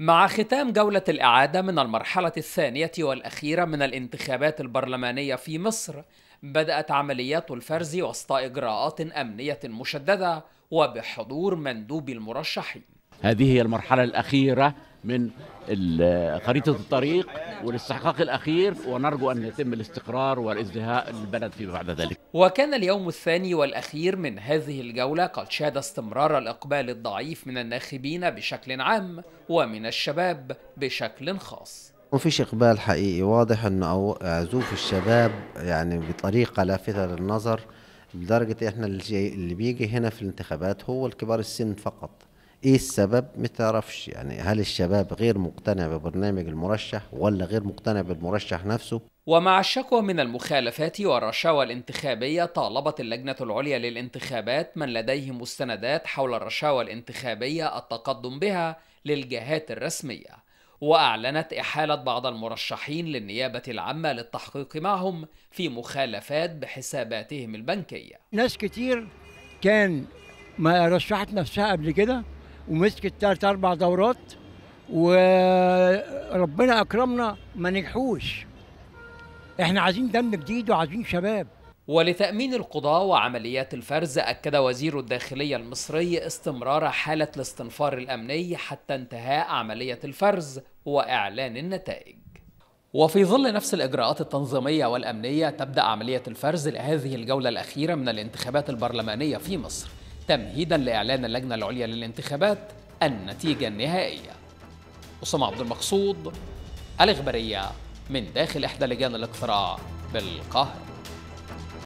مع ختام جولة الإعادة من المرحلة الثانية والأخيرة من الانتخابات البرلمانية في مصر، بدأت عمليات الفرز وسط إجراءات أمنية مشددة وبحضور مندوب المرشحين. هذه هي المرحلة الأخيرة من خريطه الطريق والاستحقاق الاخير ونرجو ان يتم الاستقرار والازدهاء البلد فيما بعد ذلك. وكان اليوم الثاني والاخير من هذه الجوله قد شهد استمرار الاقبال الضعيف من الناخبين بشكل عام ومن الشباب بشكل خاص. مفيش إقبال حقيقي واضح أن عزوف الشباب يعني بطريقة لافتة للنظر لدرجة إحنا اللي بيجي هنا في الانتخابات هو الكبار السن فقط ايه السبب ما تعرفش يعني هل الشباب غير مقتنع ببرنامج المرشح ولا غير مقتنع بالمرشح نفسه ومع الشكوى من المخالفات والرشاوى الانتخابية طالبت اللجنة العليا للانتخابات من لديه مستندات حول الرشاوى الانتخابية التقدم بها للجهات الرسمية وأعلنت إحالة بعض المرشحين للنيابة العامة للتحقيق معهم في مخالفات بحساباتهم البنكية ناس كتير كان ما رشحت نفسها قبل كده ومسكت ثلاث اربع دورات وربنا اكرمنا ما نجحوش احنا عايزين دم جديد وعايزين شباب ولتأمين القضاة وعمليات الفرز أكد وزير الداخلية المصري استمرار حالة الاستنفار الأمني حتى انتهاء عملية الفرز وإعلان النتائج وفي ظل نفس الإجراءات التنظيمية والأمنية تبدأ عملية الفرز لهذه الجولة الأخيرة من الانتخابات البرلمانية في مصر تمهيدا لإعلان اللجنة العليا للانتخابات النتيجة النهائية أسامة عبد المقصود الإخبارية من داخل إحدى لجان الاقتراع بالقاهرة